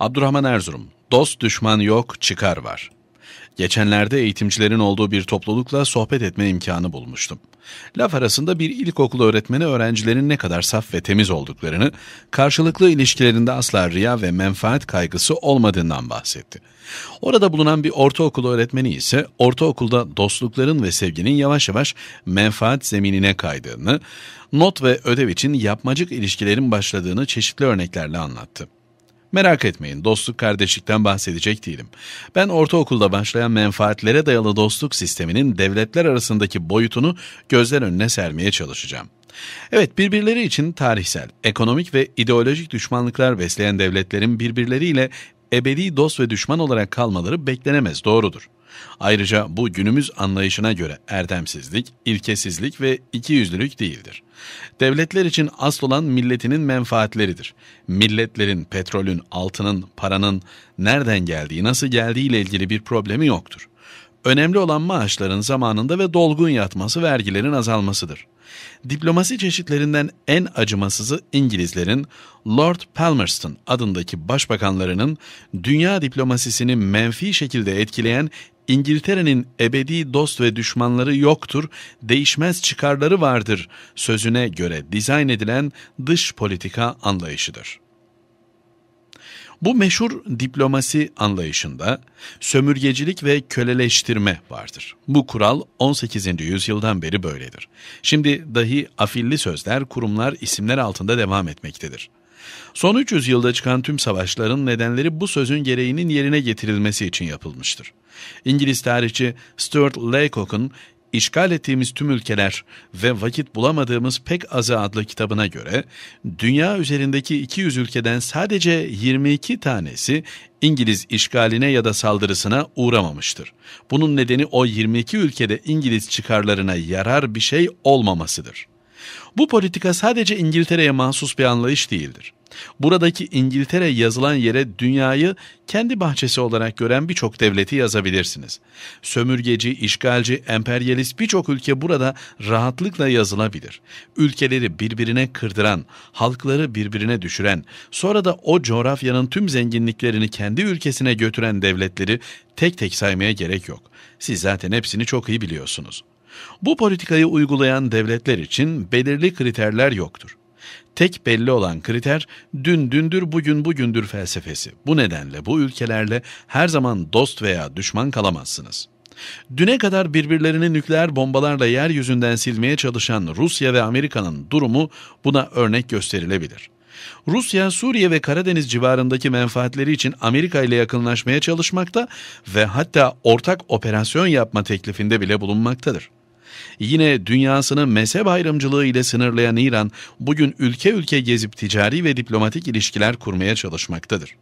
Abdurrahman Erzurum, dost düşman yok, çıkar var. Geçenlerde eğitimcilerin olduğu bir toplulukla sohbet etme imkanı bulmuştum. Laf arasında bir ilkokul öğretmeni öğrencilerin ne kadar saf ve temiz olduklarını, karşılıklı ilişkilerinde asla riya ve menfaat kaygısı olmadığından bahsetti. Orada bulunan bir ortaokul öğretmeni ise ortaokulda dostlukların ve sevginin yavaş yavaş menfaat zeminine kaydığını, not ve ödev için yapmacık ilişkilerin başladığını çeşitli örneklerle anlattı. Merak etmeyin dostluk kardeşlikten bahsedecek değilim. Ben ortaokulda başlayan menfaatlere dayalı dostluk sisteminin devletler arasındaki boyutunu gözler önüne sermeye çalışacağım. Evet birbirleri için tarihsel, ekonomik ve ideolojik düşmanlıklar besleyen devletlerin birbirleriyle ebedi dost ve düşman olarak kalmaları beklenemez doğrudur. Ayrıca bu günümüz anlayışına göre erdemsizlik, ilkesizlik ve ikiyüzlülük değildir. Devletler için asıl olan milletinin menfaatleridir. Milletlerin petrolün, altının, paranın nereden geldiği, nasıl geldiği ile ilgili bir problemi yoktur. Önemli olan maaşların zamanında ve dolgun yatması vergilerin azalmasıdır. Diplomasi çeşitlerinden en acımasızı İngilizlerin Lord Palmerston adındaki başbakanlarının dünya diplomasisini menfi şekilde etkileyen İngiltere'nin ebedi dost ve düşmanları yoktur, değişmez çıkarları vardır sözüne göre dizayn edilen dış politika anlayışıdır. Bu meşhur diplomasi anlayışında sömürgecilik ve köleleştirme vardır. Bu kural 18. yüzyıldan beri böyledir. Şimdi dahi afilli sözler, kurumlar, isimler altında devam etmektedir. Son 300 yılda çıkan tüm savaşların nedenleri bu sözün gereğinin yerine getirilmesi için yapılmıştır. İngiliz tarihçi Stuart Laycock'un İşgal ettiğimiz tüm ülkeler ve vakit bulamadığımız pek azı adlı kitabına göre dünya üzerindeki 200 ülkeden sadece 22 tanesi İngiliz işgaline ya da saldırısına uğramamıştır. Bunun nedeni o 22 ülkede İngiliz çıkarlarına yarar bir şey olmamasıdır. Bu politika sadece İngiltere'ye mahsus bir anlayış değildir. Buradaki İngiltere yazılan yere dünyayı kendi bahçesi olarak gören birçok devleti yazabilirsiniz. Sömürgeci, işgalci, emperyalist birçok ülke burada rahatlıkla yazılabilir. Ülkeleri birbirine kırdıran, halkları birbirine düşüren, sonra da o coğrafyanın tüm zenginliklerini kendi ülkesine götüren devletleri tek tek saymaya gerek yok. Siz zaten hepsini çok iyi biliyorsunuz. Bu politikayı uygulayan devletler için belirli kriterler yoktur. Tek belli olan kriter dün dündür bugün bugündür felsefesi. Bu nedenle bu ülkelerle her zaman dost veya düşman kalamazsınız. Düne kadar birbirlerini nükleer bombalarla yeryüzünden silmeye çalışan Rusya ve Amerika'nın durumu buna örnek gösterilebilir. Rusya, Suriye ve Karadeniz civarındaki menfaatleri için Amerika ile yakınlaşmaya çalışmakta ve hatta ortak operasyon yapma teklifinde bile bulunmaktadır. Yine dünyasını mezhep ayrımcılığı ile sınırlayan İran bugün ülke ülke gezip ticari ve diplomatik ilişkiler kurmaya çalışmaktadır.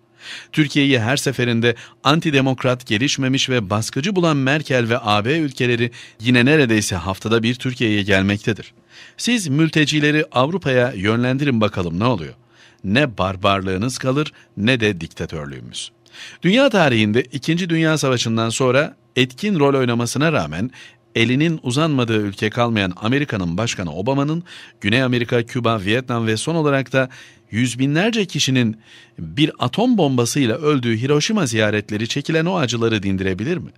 Türkiye'yi her seferinde antidemokrat, gelişmemiş ve baskıcı bulan Merkel ve AB ülkeleri yine neredeyse haftada bir Türkiye'ye gelmektedir. Siz mültecileri Avrupa'ya yönlendirin bakalım ne oluyor? Ne barbarlığınız kalır ne de diktatörlüğümüz. Dünya tarihinde 2. Dünya Savaşı'ndan sonra etkin rol oynamasına rağmen elinin uzanmadığı ülke kalmayan Amerika'nın başkanı Obama'nın Güney Amerika, Küba, Vietnam ve son olarak da yüz binlerce kişinin bir atom bombasıyla öldüğü Hiroşima ziyaretleri çekilen o acıları dindirebilir mi?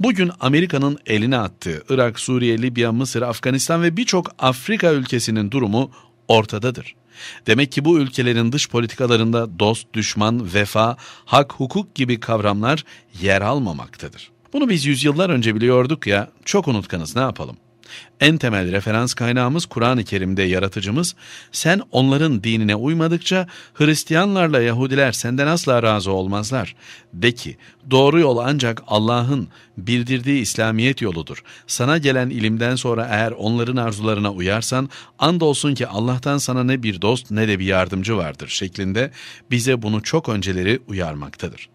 Bugün Amerika'nın eline attığı Irak, Suriye, Libya, Mısır, Afganistan ve birçok Afrika ülkesinin durumu ortadadır. Demek ki bu ülkelerin dış politikalarında dost, düşman, vefa, hak, hukuk gibi kavramlar yer almamaktadır. Bunu biz yüzyıllar önce biliyorduk ya, çok unutkanız ne yapalım? En temel referans kaynağımız Kur'an-ı Kerim'de yaratıcımız, sen onların dinine uymadıkça Hristiyanlarla Yahudiler senden asla razı olmazlar. De ki, doğru yol ancak Allah'ın bildirdiği İslamiyet yoludur. Sana gelen ilimden sonra eğer onların arzularına uyarsan, andolsun ki Allah'tan sana ne bir dost ne de bir yardımcı vardır şeklinde bize bunu çok önceleri uyarmaktadır.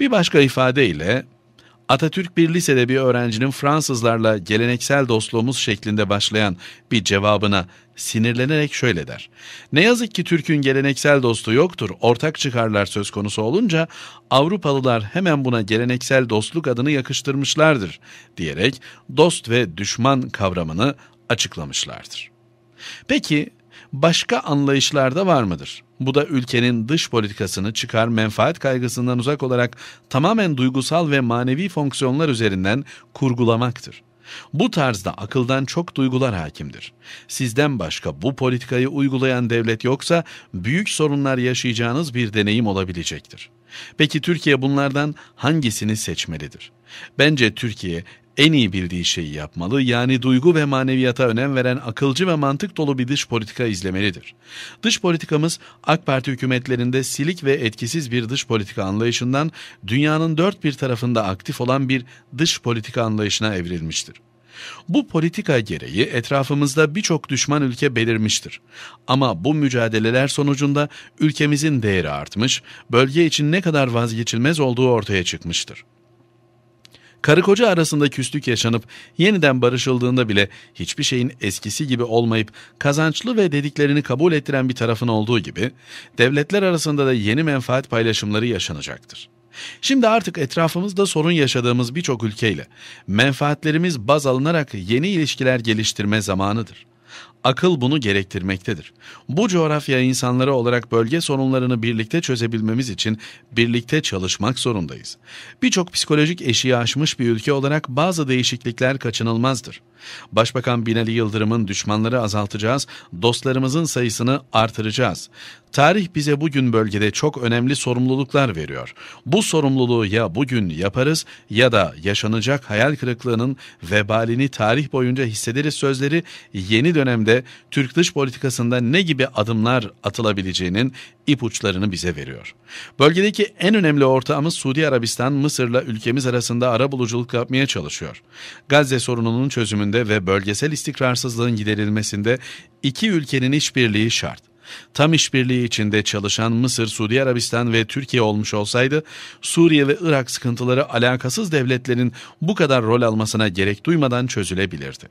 Bir başka ifadeyle, Atatürk bir lisede bir öğrencinin Fransızlarla geleneksel dostluğumuz şeklinde başlayan bir cevabına sinirlenerek şöyle der. Ne yazık ki Türk'ün geleneksel dostu yoktur. Ortak çıkarlar söz konusu olunca Avrupalılar hemen buna geleneksel dostluk adını yakıştırmışlardır diyerek dost ve düşman kavramını açıklamışlardır. Peki başka anlayışlar da var mıdır? Bu da ülkenin dış politikasını çıkar menfaat kaygısından uzak olarak tamamen duygusal ve manevi fonksiyonlar üzerinden kurgulamaktır. Bu tarzda akıldan çok duygular hakimdir. Sizden başka bu politikayı uygulayan devlet yoksa büyük sorunlar yaşayacağınız bir deneyim olabilecektir. Peki Türkiye bunlardan hangisini seçmelidir? Bence Türkiye en iyi bildiği şeyi yapmalı, yani duygu ve maneviyata önem veren akılcı ve mantık dolu bir dış politika izlemelidir. Dış politikamız AK Parti hükümetlerinde silik ve etkisiz bir dış politika anlayışından dünyanın dört bir tarafında aktif olan bir dış politika anlayışına evrilmiştir. Bu politika gereği etrafımızda birçok düşman ülke belirmiştir. Ama bu mücadeleler sonucunda ülkemizin değeri artmış, bölge için ne kadar vazgeçilmez olduğu ortaya çıkmıştır. Karı koca arasında küslük yaşanıp yeniden barışıldığında bile hiçbir şeyin eskisi gibi olmayıp kazançlı ve dediklerini kabul ettiren bir tarafın olduğu gibi devletler arasında da yeni menfaat paylaşımları yaşanacaktır. Şimdi artık etrafımızda sorun yaşadığımız birçok ülkeyle menfaatlerimiz baz alınarak yeni ilişkiler geliştirme zamanıdır. Akıl bunu gerektirmektedir. Bu coğrafya insanları olarak bölge sorunlarını birlikte çözebilmemiz için birlikte çalışmak zorundayız. Birçok psikolojik eşiği aşmış bir ülke olarak bazı değişiklikler kaçınılmazdır. Başbakan Binali Yıldırım'ın düşmanları azaltacağız, dostlarımızın sayısını artıracağız. Tarih bize bugün bölgede çok önemli sorumluluklar veriyor. Bu sorumluluğu ya bugün yaparız ya da yaşanacak hayal kırıklığının vebalini tarih boyunca hissederiz sözleri yeni dönemde dönemde Türk dış politikasında ne gibi adımlar atılabileceğinin ipuçlarını bize veriyor. Bölgedeki en önemli ortağımız Suudi Arabistan, Mısır'la ülkemiz arasında ara buluculuk yapmaya çalışıyor. Gazze sorununun çözümünde ve bölgesel istikrarsızlığın giderilmesinde iki ülkenin işbirliği şart. Tam işbirliği içinde çalışan Mısır, Suudi Arabistan ve Türkiye olmuş olsaydı Suriye ve Irak sıkıntıları alakasız devletlerin bu kadar rol almasına gerek duymadan çözülebilirdi.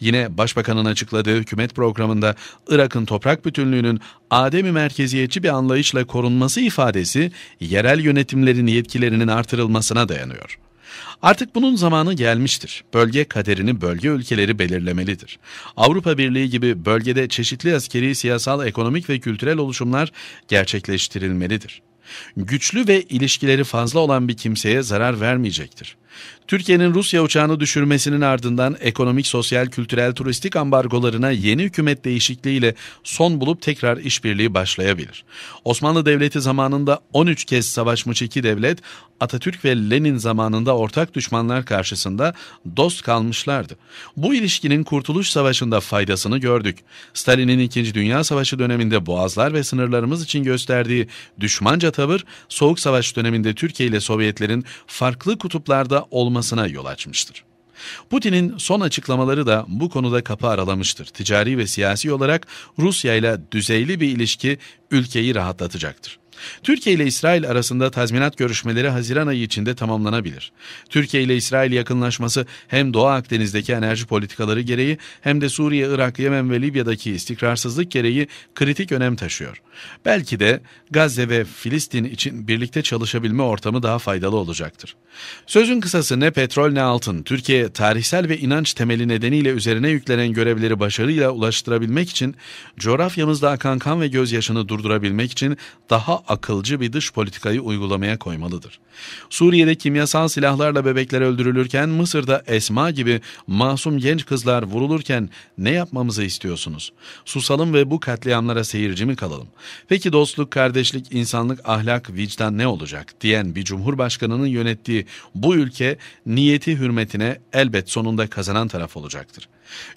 Yine Başbakan'ın açıkladığı hükümet programında Irak'ın toprak bütünlüğünün Adem'i merkeziyetçi bir anlayışla korunması ifadesi yerel yönetimlerin yetkilerinin artırılmasına dayanıyor. Artık bunun zamanı gelmiştir. Bölge kaderini bölge ülkeleri belirlemelidir. Avrupa Birliği gibi bölgede çeşitli askeri, siyasal, ekonomik ve kültürel oluşumlar gerçekleştirilmelidir güçlü ve ilişkileri fazla olan bir kimseye zarar vermeyecektir. Türkiye'nin Rusya uçağını düşürmesinin ardından ekonomik, sosyal, kültürel, turistik ambargolarına yeni hükümet değişikliğiyle son bulup tekrar işbirliği başlayabilir. Osmanlı Devleti zamanında 13 kez savaşmış iki devlet, Atatürk ve Lenin zamanında ortak düşmanlar karşısında dost kalmışlardı. Bu ilişkinin Kurtuluş Savaşı'nda faydasını gördük. Stalin'in 2. Dünya Savaşı döneminde boğazlar ve sınırlarımız için gösterdiği düşmanca tavır Soğuk Savaş döneminde Türkiye ile Sovyetlerin farklı kutuplarda olmasına yol açmıştır. Putin'in son açıklamaları da bu konuda kapı aralamıştır. Ticari ve siyasi olarak Rusya ile düzeyli bir ilişki ülkeyi rahatlatacaktır. Türkiye ile İsrail arasında tazminat görüşmeleri Haziran ayı içinde tamamlanabilir. Türkiye ile İsrail yakınlaşması hem Doğu Akdeniz'deki enerji politikaları gereği hem de Suriye, Irak, Yemen ve Libya'daki istikrarsızlık gereği kritik önem taşıyor. Belki de Gazze ve Filistin için birlikte çalışabilme ortamı daha faydalı olacaktır. Sözün kısası ne petrol ne altın, Türkiye tarihsel ve inanç temeli nedeniyle üzerine yüklenen görevleri başarıyla ulaştırabilmek için, coğrafyamızda akan kan ve gözyaşını durdurabilmek için daha akılcı bir dış politikayı uygulamaya koymalıdır. Suriye'de kimyasal silahlarla bebekler öldürülürken Mısır'da Esma gibi masum genç kızlar vurulurken ne yapmamızı istiyorsunuz? Susalım ve bu katliamlara seyirci mi kalalım? Peki dostluk, kardeşlik, insanlık, ahlak, vicdan ne olacak diyen bir cumhurbaşkanının yönettiği bu ülke niyeti hürmetine elbet sonunda kazanan taraf olacaktır.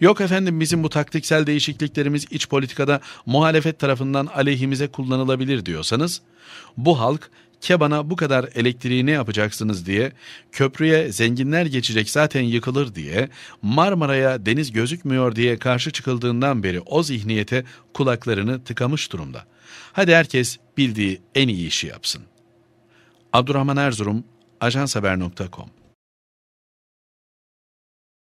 Yok efendim bizim bu taktiksel değişikliklerimiz iç politikada muhalefet tarafından aleyhimize kullanılabilir diyorsanız olmaz. Bu halk Keban'a bu kadar elektriği ne yapacaksınız diye, köprüye zenginler geçecek zaten yıkılır diye, Marmara'ya deniz gözükmüyor diye karşı çıkıldığından beri o zihniyete kulaklarını tıkamış durumda. Hadi herkes bildiği en iyi işi yapsın. Abdurrahman Erzurum, Ajansaber.com.